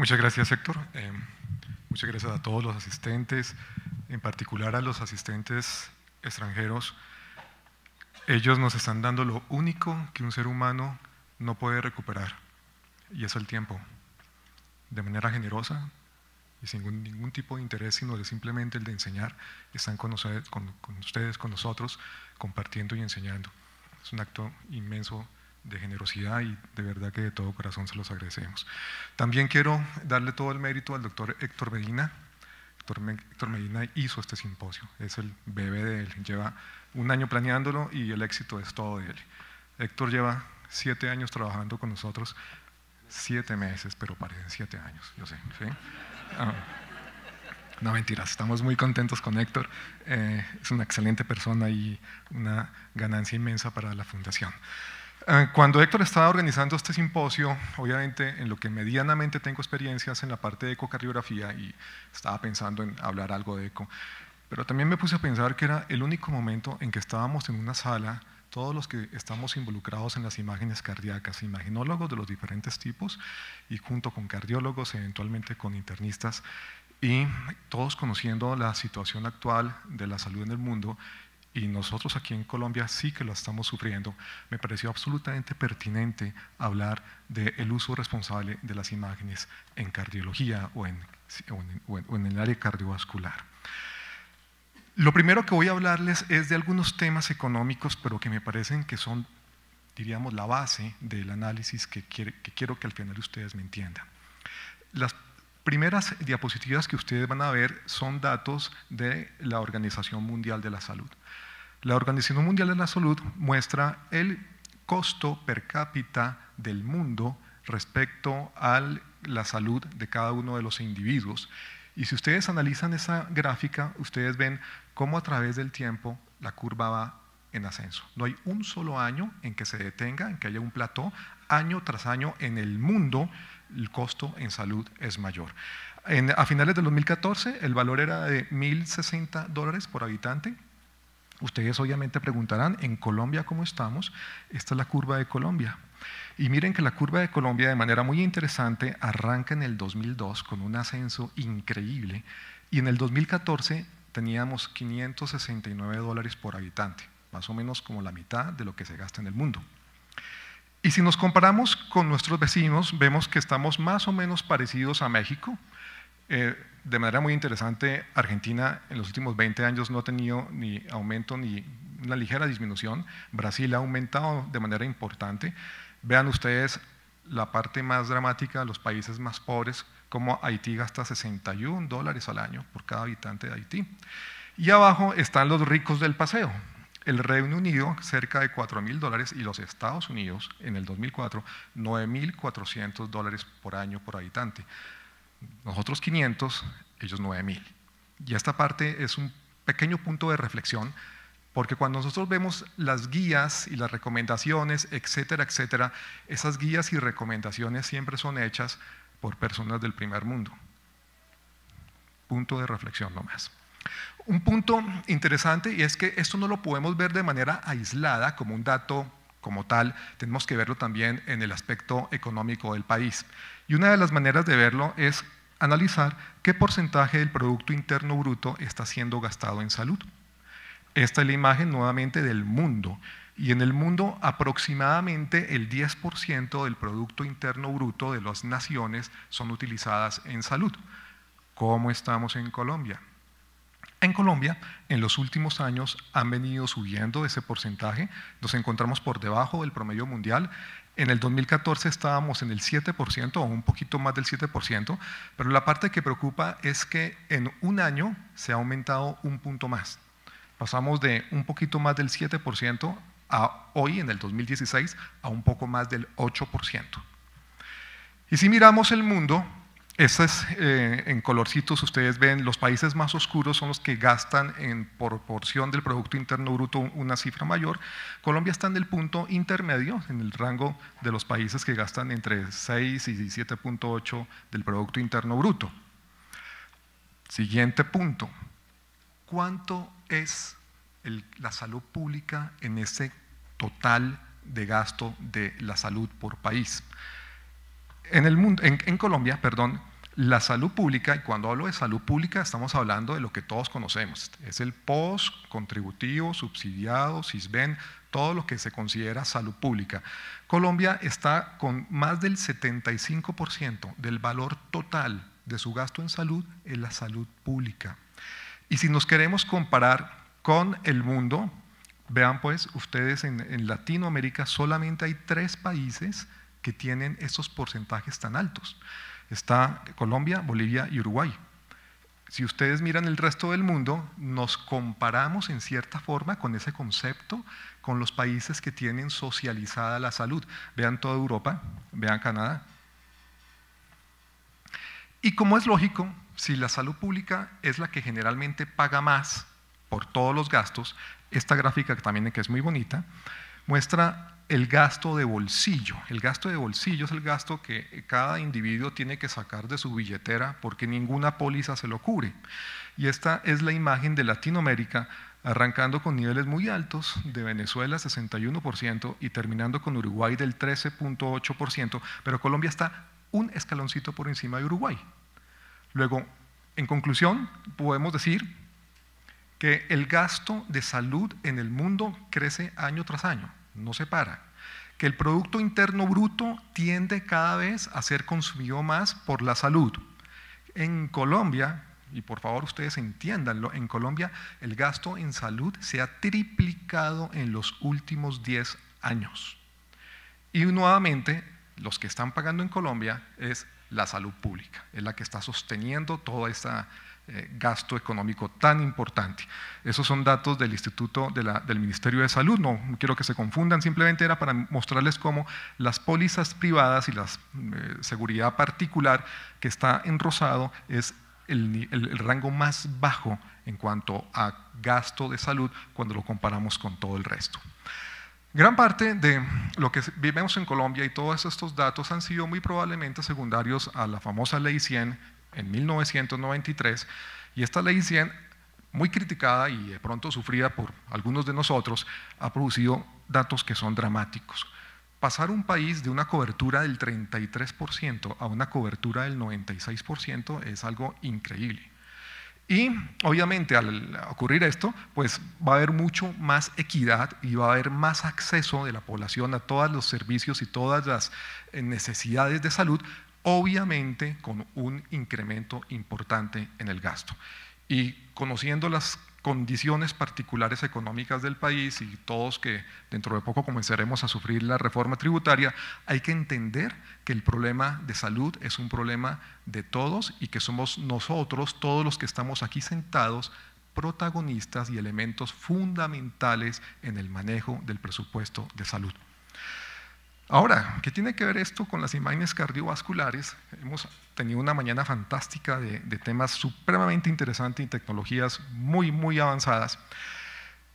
Muchas gracias, Héctor. Eh, muchas gracias a todos los asistentes, en particular a los asistentes extranjeros. Ellos nos están dando lo único que un ser humano no puede recuperar, y es el tiempo, de manera generosa y sin ningún, tipo de interés, sino de simplemente el de enseñar. Están con ustedes, con nosotros, compartiendo y enseñando. Es un acto inmenso de generosidad y de verdad que de todo corazón se los agradecemos. También quiero darle todo el mérito al doctor Héctor Medina. Héctor, Medina hizo este simposio, es el bebé de él, lleva un año planeándolo y el éxito es todo de él. Héctor lleva siete años trabajando con nosotros, siete meses, pero parecen siete años, yo sé. ¿sí? Ah. no mentiras, estamos muy contentos con Héctor. Eh, es una excelente persona y una ganancia inmensa para la fundación. Ah, cuando Héctor estaba organizando este simposio, obviamente en lo que medianamente tengo experiencias en la parte de ecocardiografía y estaba pensando en hablar algo de eco, pero también me puse a pensar que era el único momento en que estábamos en una sala, todos los que estamos involucrados en las imágenes cardíacas, imaginólogos de los diferentes tipos y junto con cardiólogos, eventualmente con internistas, y todos conociendo la situación actual de la salud en el mundo y nosotros aquí en Colombia sí que lo estamos sufriendo, me pareció absolutamente pertinente hablar del uso responsable de las imágenes en cardiología o en, en, el área cardiovascular. Lo primero que voy a hablarles es de algunos temas económicos, pero que me parecen que son, diríamos, la base del análisis que, quiero que al final ustedes me entiendan. Las primeras diapositivas que ustedes van a ver son datos de la Organización Mundial de la Salud. La Organización Mundial de la Salud muestra el costo per cápita del mundo respecto a la salud de cada uno de los individuos. Y si ustedes analizan esa gráfica, ustedes ven cómo a través del tiempo la curva va en ascenso. No hay un solo año en que se detenga, en que haya un plató. Año tras año en el mundo el costo en salud es mayor. a finales del 2014 el valor era de 1.060 dólares por habitante. Ustedes obviamente preguntarán, en Colombia cómo estamos, esta es la curva de Colombia. Y miren que la curva de Colombia de manera muy interesante arranca en el 2002 con un ascenso increíble y en el 2014 teníamos 569 dólares por habitante, más o menos como la mitad de lo que se gasta en el mundo. Y si nos comparamos con nuestros vecinos, vemos que estamos más o menos parecidos a México. Eh, de manera muy interesante, Argentina en los últimos 20 años no ha tenido ni aumento ni una ligera disminución. Brasil ha aumentado de manera importante. Vean ustedes la parte más dramática, los países más pobres, como Haití gasta 61 dólares al año por cada habitante de Haití. Y abajo están los ricos del paseo, el Reino Unido, cerca de 4 mil dólares, y los Estados Unidos, en el 2004, 9.400 dólares por año por habitante. Nosotros 500, ellos mil. Y esta parte es un pequeño punto de reflexión, porque cuando nosotros vemos las guías y las recomendaciones, etcétera, etcétera, esas guías y recomendaciones siempre son hechas por personas del primer mundo. Punto de reflexión nomás. Un punto interesante y es que esto no lo podemos ver de manera aislada como un dato como tal, tenemos que verlo también en el aspecto económico del país. Y una de las maneras de verlo es analizar qué porcentaje del Producto Interno Bruto está siendo gastado en salud. Esta es la imagen nuevamente del mundo. Y en el mundo aproximadamente el 10% del Producto Interno Bruto de las naciones son utilizadas en salud. ¿Cómo estamos en Colombia? En Colombia, en los últimos años han venido subiendo ese porcentaje, nos encontramos por debajo del promedio mundial. En el 2014 estábamos en el 7% o un poquito más del 7%, pero la parte que preocupa es que en un año se ha aumentado un punto más. Pasamos de un poquito más del 7% a hoy, en el 2016, a un poco más del 8%. Y si miramos el mundo, es es eh, en colorcitos, ustedes ven, los países más oscuros son los que gastan en proporción del Producto Interno Bruto una cifra mayor. Colombia está en el punto intermedio, en el rango de los países que gastan entre 6 y 17.8 del Producto Interno Bruto. Siguiente punto. ¿Cuánto es la salud pública en ese total de gasto de la salud por país? en, el mundo, en, Colombia, perdón, la salud pública, y cuando hablo de salud pública estamos hablando de lo que todos conocemos, es el POS, contributivo, subsidiado, CISBEN, todo lo que se considera salud pública. Colombia está con más del 75% del valor total de su gasto en salud en la salud pública. Y si nos queremos comparar con el mundo, vean pues, ustedes en, en Latinoamérica solamente hay tres países que tienen esos porcentajes tan altos. Está Colombia, Bolivia y Uruguay. Si ustedes miran el resto del mundo, nos comparamos en cierta forma con ese concepto con los países que tienen socializada la salud. Vean toda Europa, vean Canadá. Y como es lógico, si la salud pública es la que generalmente paga más por todos los gastos, esta gráfica que también que es muy bonita, muestra el gasto de bolsillo. El gasto de bolsillo es el gasto que cada individuo tiene que sacar de su billetera porque ninguna póliza se lo cubre. Y esta es la imagen de Latinoamérica, arrancando con niveles muy altos de Venezuela, 61%, y terminando con Uruguay del 13.8%, pero Colombia está un escaloncito por encima de Uruguay. Luego, en conclusión, podemos decir que el gasto de salud en el mundo crece año tras año no se para, que el Producto Interno Bruto tiende cada vez a ser consumido más por la salud. En Colombia, y por favor ustedes entiéndanlo, en Colombia el gasto en salud se ha triplicado en los últimos 10 años. Y nuevamente, los que están pagando en Colombia es la salud pública, es la que está sosteniendo toda esta eh, gasto económico tan importante. Esos son datos del Instituto del Ministerio de Salud, no quiero que se confundan, simplemente era para mostrarles cómo las pólizas privadas y la eh, seguridad particular que está en rosado es el rango más bajo en cuanto a gasto de salud cuando lo comparamos con todo el resto. Gran parte de lo que vivimos en Colombia y todos estos datos han sido muy probablemente secundarios a la famosa Ley 100 en 1993 y esta Ley 100 muy criticada y de pronto sufrida por algunos de nosotros, ha producido datos que son dramáticos. Pasar un país de una cobertura del 33% a una cobertura del 96% es algo increíble. Y obviamente al ocurrir esto, pues va a haber mucho más equidad y va a haber más acceso de la población a todos los servicios y todas las eh, necesidades de salud, obviamente con un incremento importante en el gasto. Y conociendo las condiciones particulares económicas del país y todos que dentro de poco comenzaremos a sufrir la reforma tributaria, hay que entender que el problema de salud es un problema de todos y que somos nosotros, todos los que estamos aquí sentados, protagonistas y elementos fundamentales en el manejo del presupuesto de salud. Ahora, ¿qué tiene que ver esto con las imágenes cardiovasculares? Hemos tenido una mañana fantástica de, temas supremamente interesantes y tecnologías muy, muy avanzadas.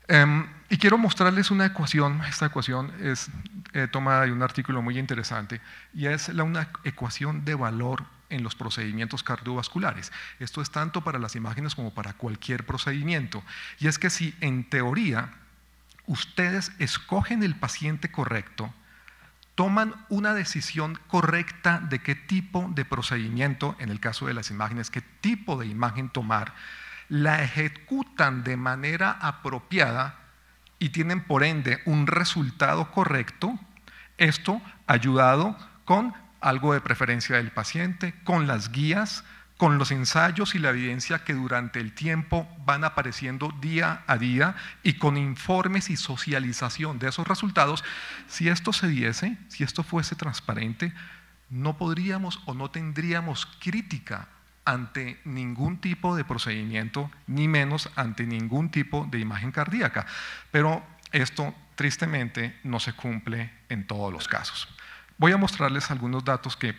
Em, y quiero mostrarles una ecuación, esta ecuación es eh, tomada de un artículo muy interesante, y es una ecuación de valor en los procedimientos cardiovasculares. Esto es tanto para las imágenes como para cualquier procedimiento. Y es que si en teoría ustedes escogen el paciente correcto, toman una decisión correcta de qué tipo de procedimiento, en el caso de las imágenes, qué tipo de imagen tomar, la ejecutan de manera apropiada y tienen por ende un resultado correcto, esto ayudado con algo de preferencia del paciente, con las guías, con los ensayos y la evidencia que durante el tiempo van apareciendo día a día y con informes y socialización de esos resultados, si esto se diese, si esto fuese transparente, no podríamos o no tendríamos crítica ante ningún tipo de procedimiento, ni menos ante ningún tipo de imagen cardíaca. Pero esto tristemente no se cumple en todos los casos. Voy a mostrarles algunos datos que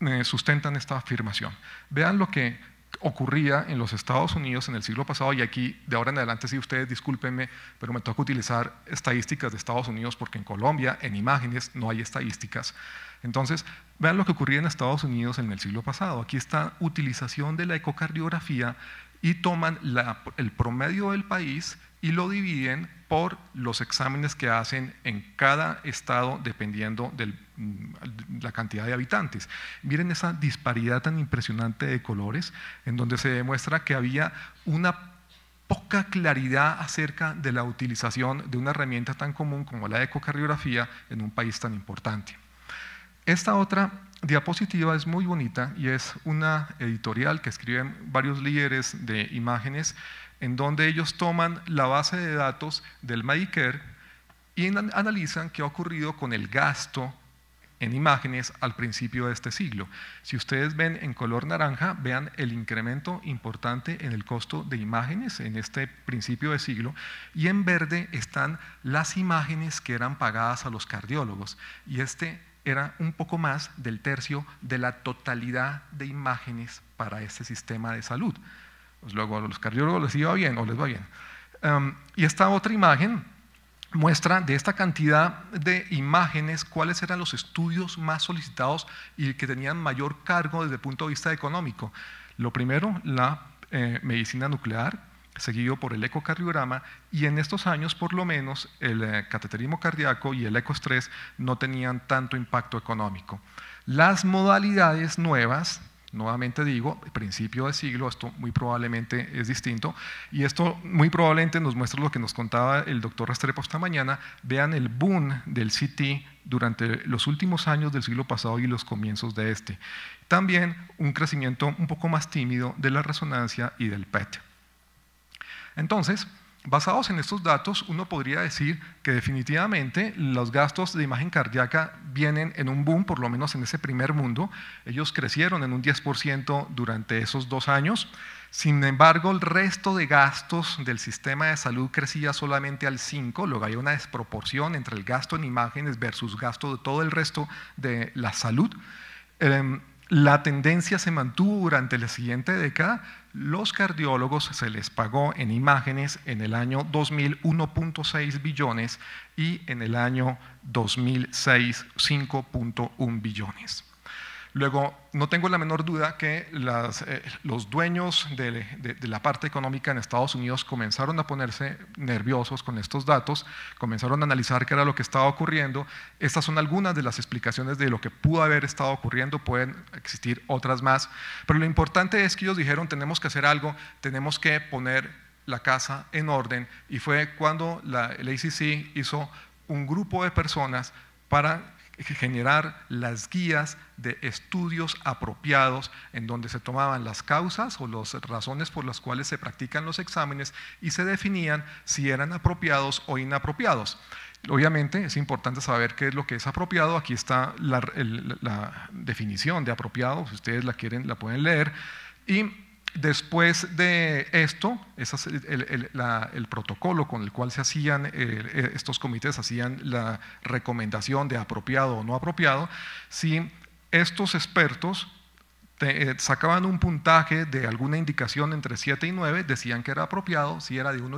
eh, sustentan esta afirmación. Vean lo que ocurría en los Estados Unidos en el siglo pasado y aquí de ahora en adelante si ustedes discúlpenme, pero me toca utilizar estadísticas de Estados Unidos porque en Colombia en imágenes no hay estadísticas. Entonces, vean lo que ocurría en Estados Unidos en el siglo pasado. Aquí está utilización de la ecocardiografía y toman el promedio del país y lo dividen por los exámenes que hacen en cada estado dependiendo del mm, la cantidad de habitantes. Miren esa disparidad tan impresionante de colores, en donde se demuestra que había una poca claridad acerca de la utilización de una herramienta tan común como la ecocardiografía en un país tan importante. Esta otra diapositiva es muy bonita y es una editorial que escriben varios líderes de imágenes en donde ellos toman la base de datos del Medicare y analizan qué ha ocurrido con el gasto en imágenes al principio de este siglo. Si ustedes ven en color naranja, vean el incremento importante en el costo de imágenes en este principio de siglo y en verde están las imágenes que eran pagadas a los cardiólogos y este era un poco más del tercio de la totalidad de imágenes para este sistema de salud. Pues luego a los cardiólogos les iba bien o les va bien. Em, y esta otra imagen muestra de esta cantidad de imágenes cuáles eran los estudios más solicitados y que tenían mayor cargo desde el punto de vista económico. Lo primero, la eh, medicina nuclear, seguido por el ecocardiograma, y en estos años por lo menos el eh, cateterismo cardíaco y el ecoestrés no tenían tanto impacto económico. Las modalidades nuevas Nuevamente digo, principio de siglo, esto muy probablemente es distinto, y esto muy probablemente nos muestra lo que nos contaba el doctor Restrepo esta mañana. Vean el boom del CT durante los últimos años del siglo pasado y los comienzos de este. También un crecimiento un poco más tímido de la resonancia y del PET. Entonces, Basados en estos datos, uno podría decir que definitivamente los gastos de imagen cardíaca vienen en un boom, por lo menos en ese primer mundo. Ellos crecieron en un 10% durante esos dos años. Sin embargo, el resto de gastos del sistema de salud crecía solamente al 5, luego hay una desproporción entre el gasto en imágenes versus gasto de todo el resto de la salud. Em, la tendencia se mantuvo durante la siguiente década. Los cardiólogos se les pagó en imágenes en el año 2000 1.6 billones y en el año 2006 5.1 billones. Luego, no tengo la menor duda que eh, los dueños de, la parte económica en Estados Unidos comenzaron a ponerse nerviosos con estos datos, comenzaron a analizar qué era lo que estaba ocurriendo. Estas son algunas de las explicaciones de lo que pudo haber estado ocurriendo, pueden existir otras más, pero lo importante es que ellos dijeron tenemos que hacer algo, tenemos que poner la casa en orden y fue cuando la, el ACC hizo un grupo de personas para generar las guías de estudios apropiados en donde se tomaban las causas o las razones por las cuales se practican los exámenes y se definían si eran apropiados o inapropiados. Obviamente es importante saber qué es lo que es apropiado. Aquí está la, definición de apropiado, si ustedes la quieren, la pueden leer. Y Después de esto, el, protocolo con el cual se hacían, eh, eh, estos comités hacían la recomendación de apropiado o no apropiado, si estos expertos eh, sacaban un puntaje de alguna indicación entre 7 y 9, decían que era apropiado, si era de 1,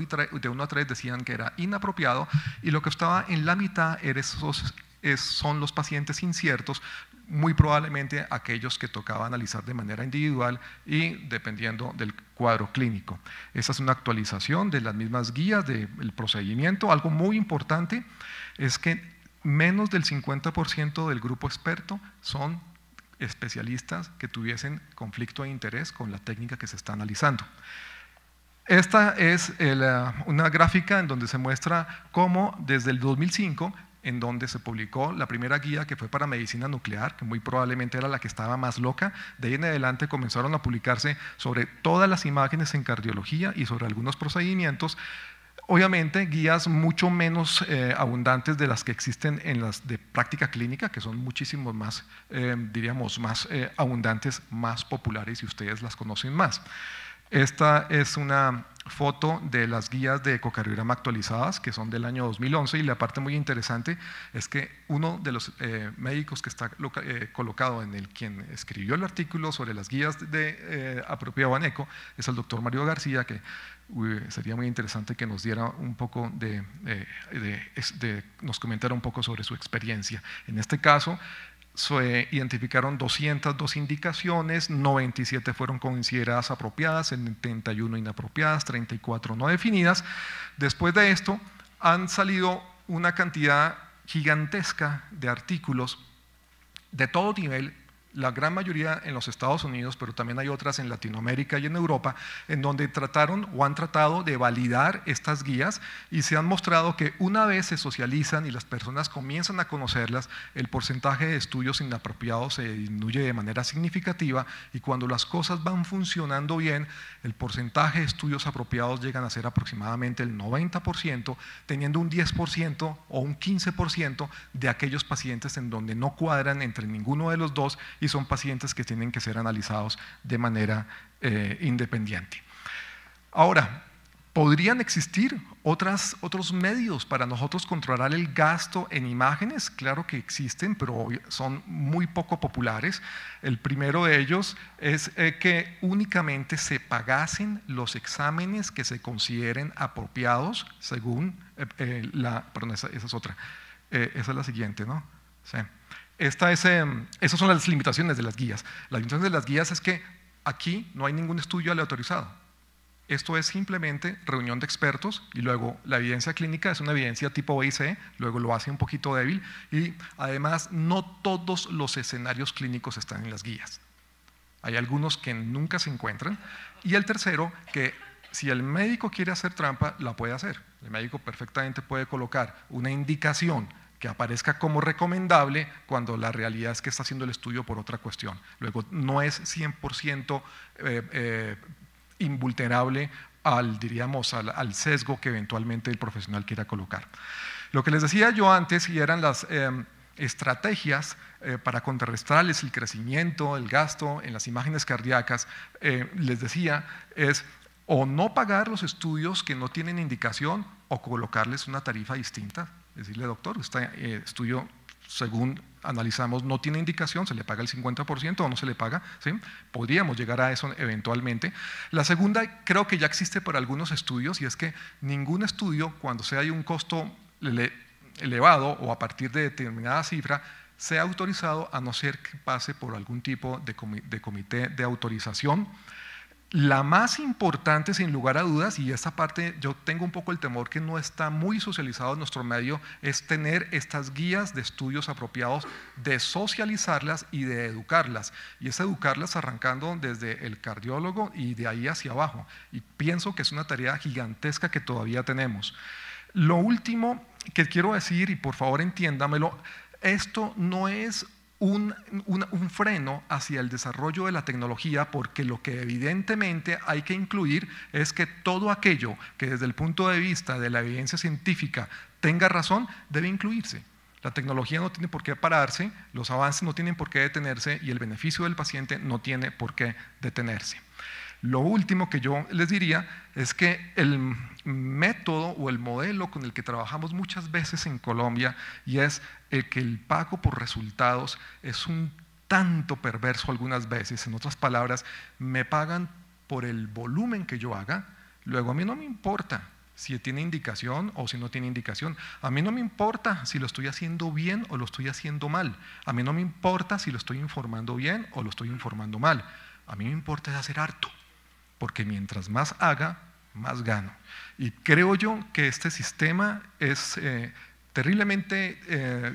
a 3 decían que era inapropiado, y lo que estaba en la mitad eran esos son los pacientes inciertos, muy probablemente aquellos que tocaba analizar de manera individual y dependiendo del cuadro clínico. Esa es una actualización de las mismas guías del procedimiento. Algo muy importante es que menos del 50% del grupo experto son especialistas que tuviesen conflicto de interés con la técnica que se está analizando. Esta es eh, una gráfica en donde se muestra cómo desde el 2005 en donde se publicó la primera guía que fue para medicina nuclear, que muy probablemente era la que estaba más loca. De ahí en adelante comenzaron a publicarse sobre todas las imágenes en cardiología y sobre algunos procedimientos. Obviamente, guías mucho menos eh, abundantes de las que existen en las de práctica clínica, que son muchísimos más, eh, diríamos, más eh, abundantes, más populares y ustedes las conocen más. Esta es una foto de las guías de ecocardiograma actualizadas, que son del año 2011, y la parte muy interesante es que uno de los eh, médicos que está eh, colocado en el quien escribió el artículo sobre las guías de eh, apropiado Baneco es el doctor Mario García, que sería muy interesante que nos diera un poco de, de, de, nos comentara un poco sobre su experiencia. En este caso, se identificaron 202 indicaciones, 97 fueron consideradas apropiadas, 71 inapropiadas, 34 no definidas. Después de esto han salido una cantidad gigantesca de artículos de todo nivel la gran mayoría en los Estados Unidos, pero también hay otras en Latinoamérica y en Europa, en donde trataron o han tratado de validar estas guías y se han mostrado que una vez se socializan y las personas comienzan a conocerlas, el porcentaje de estudios inapropiados se disminuye de manera significativa y cuando las cosas van funcionando bien, el porcentaje de estudios apropiados llegan a ser aproximadamente el 90%, teniendo un 10% o un 15% de aquellos pacientes en donde no cuadran entre ninguno de los dos y son pacientes que tienen que ser analizados de manera eh, independiente. Ahora, ¿podrían existir otras, otros medios para nosotros controlar el gasto en imágenes? Claro que existen, pero son muy poco populares. El primero de ellos es eh, que únicamente se pagasen los exámenes que se consideren apropiados según eh, la... Perdón, esa, esa, es otra. esa es la siguiente, ¿no? Sí. Estas esas son las limitaciones de las guías. Las limitaciones de las guías es que aquí no hay ningún estudio aleatorizado. Esto es simplemente reunión de expertos y luego la evidencia clínica es una evidencia tipo OIC, luego lo hace un poquito débil y además no todos los escenarios clínicos están en las guías. Hay algunos que nunca se encuentran y el tercero que si el médico quiere hacer trampa, la puede hacer. El médico perfectamente puede colocar una indicación que aparezca como recomendable cuando la realidad es que está haciendo el estudio por otra cuestión. Luego, no es 100% eh, eh, invulnerable al, diríamos, al, sesgo que eventualmente el profesional quiera colocar. Lo que les decía yo antes y eran las em, estrategias eh, para contrarrestarles el crecimiento, el gasto en las imágenes cardíacas, les decía, es o no pagar los estudios que no tienen indicación o colocarles una tarifa distinta decirle, doctor, este eh, estudio, según analizamos, no tiene indicación, se le paga el 50% o no se le paga, ¿sí? podríamos llegar a eso eventualmente. La segunda creo que ya existe para algunos estudios y es que ningún estudio, cuando sea hay un costo elevado o a partir de determinada cifra, sea autorizado a no ser que pase por algún tipo de, comité de autorización la más importante, sin lugar a dudas, y esta parte yo tengo un poco el temor que no está muy socializado en nuestro medio, es tener estas guías de estudios apropiados, de socializarlas y de educarlas. Y es educarlas arrancando desde el cardiólogo y de ahí hacia abajo. Y pienso que es una tarea gigantesca que todavía tenemos. Lo último que quiero decir, y por favor entiéndamelo, esto no es un, freno hacia el desarrollo de la tecnología porque lo que evidentemente hay que incluir es que todo aquello que desde el punto de vista de la evidencia científica tenga razón debe incluirse. La tecnología no tiene por qué pararse, los avances no tienen por qué detenerse y el beneficio del paciente no tiene por qué detenerse. Lo último que yo les diría es que el método o el modelo con el que trabajamos muchas veces en Colombia y es el eh, que el pago por resultados es un tanto perverso algunas veces. En otras palabras, me pagan por el volumen que yo haga, luego a mí no me importa si tiene indicación o si no tiene indicación. A mí no me importa si lo estoy haciendo bien o lo estoy haciendo mal. A mí no me importa si lo estoy informando bien o lo estoy informando mal. A mí me importa es hacer harto porque mientras más haga, más gano. Y creo yo que este sistema es eh, terriblemente eh,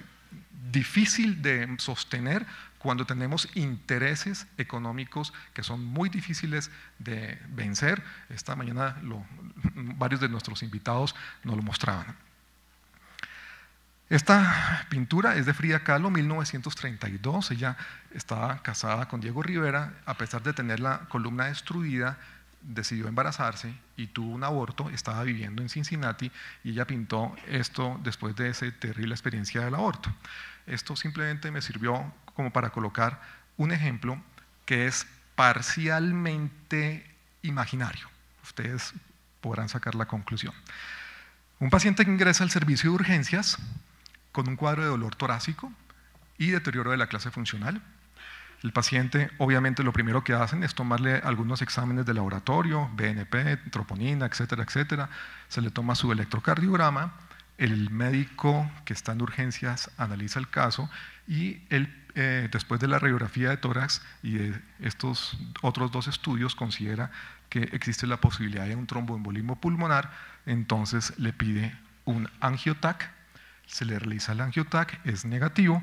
difícil de sostener cuando tenemos intereses económicos que son muy difíciles de vencer. Esta mañana varios de nuestros invitados nos lo mostraban. Esta pintura es de Frida Kahlo, 1932. Ella estaba casada con Diego Rivera, a pesar de tener la columna destruida, decidió embarazarse y tuvo un aborto, estaba viviendo en Cincinnati y ella pintó esto después de esa terrible experiencia del aborto. Esto simplemente me sirvió como para colocar un ejemplo que es parcialmente imaginario. Ustedes podrán sacar la conclusión. Un paciente que ingresa al servicio de urgencias con un cuadro de dolor torácico y deterioro de la clase funcional. El paciente, obviamente, lo primero que hacen es tomarle algunos exámenes de laboratorio, BNP, troponina, etcétera, etcétera. Se le toma su electrocardiograma, el médico que está en urgencias analiza el caso y él, eh, después de la radiografía de tórax y de estos otros dos estudios, considera que existe la posibilidad de un tromboembolismo pulmonar, entonces le pide un angiotac se le realiza el angiotac, es negativo,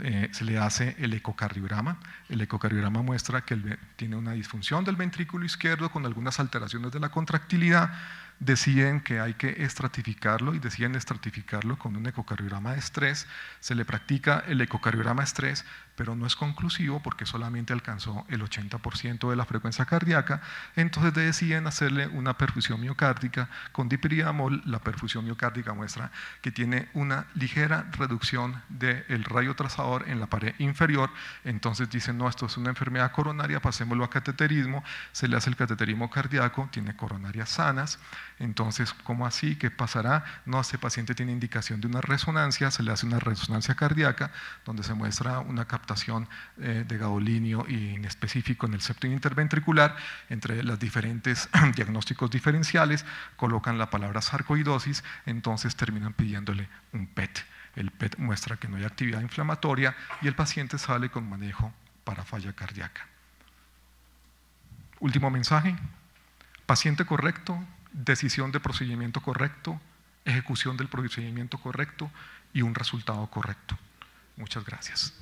eh, se le hace el ecocardiograma. El ecocardiograma muestra que tiene una disfunción del ventrículo izquierdo con algunas alteraciones de la contractilidad. Deciden que hay que estratificarlo y deciden estratificarlo con un ecocardiograma de estrés. Se le practica el ecocardiograma de estrés pero no es conclusivo porque solamente alcanzó el 80% de la frecuencia cardíaca, entonces deciden hacerle una perfusión miocárdica con dipiridamol, La perfusión miocárdica muestra que tiene una ligera reducción del rayo trazador en la pared inferior, entonces dicen, no, esto es una enfermedad coronaria, pasémoslo a cateterismo, se le hace el cateterismo cardíaco, tiene coronarias sanas, entonces, ¿cómo así? ¿Qué pasará? No, este paciente tiene indicación de una resonancia, se le hace una resonancia cardíaca, donde se muestra una eh, de gadolinio y en específico en el septo interventricular, entre los diferentes diagnósticos diferenciales, colocan la palabra sarcoidosis, entonces terminan pidiéndole un PET. El PET muestra que no hay actividad inflamatoria y el paciente sale con manejo para falla cardíaca. Último mensaje, paciente correcto, decisión de procedimiento correcto, ejecución del procedimiento correcto y un resultado correcto. Muchas gracias.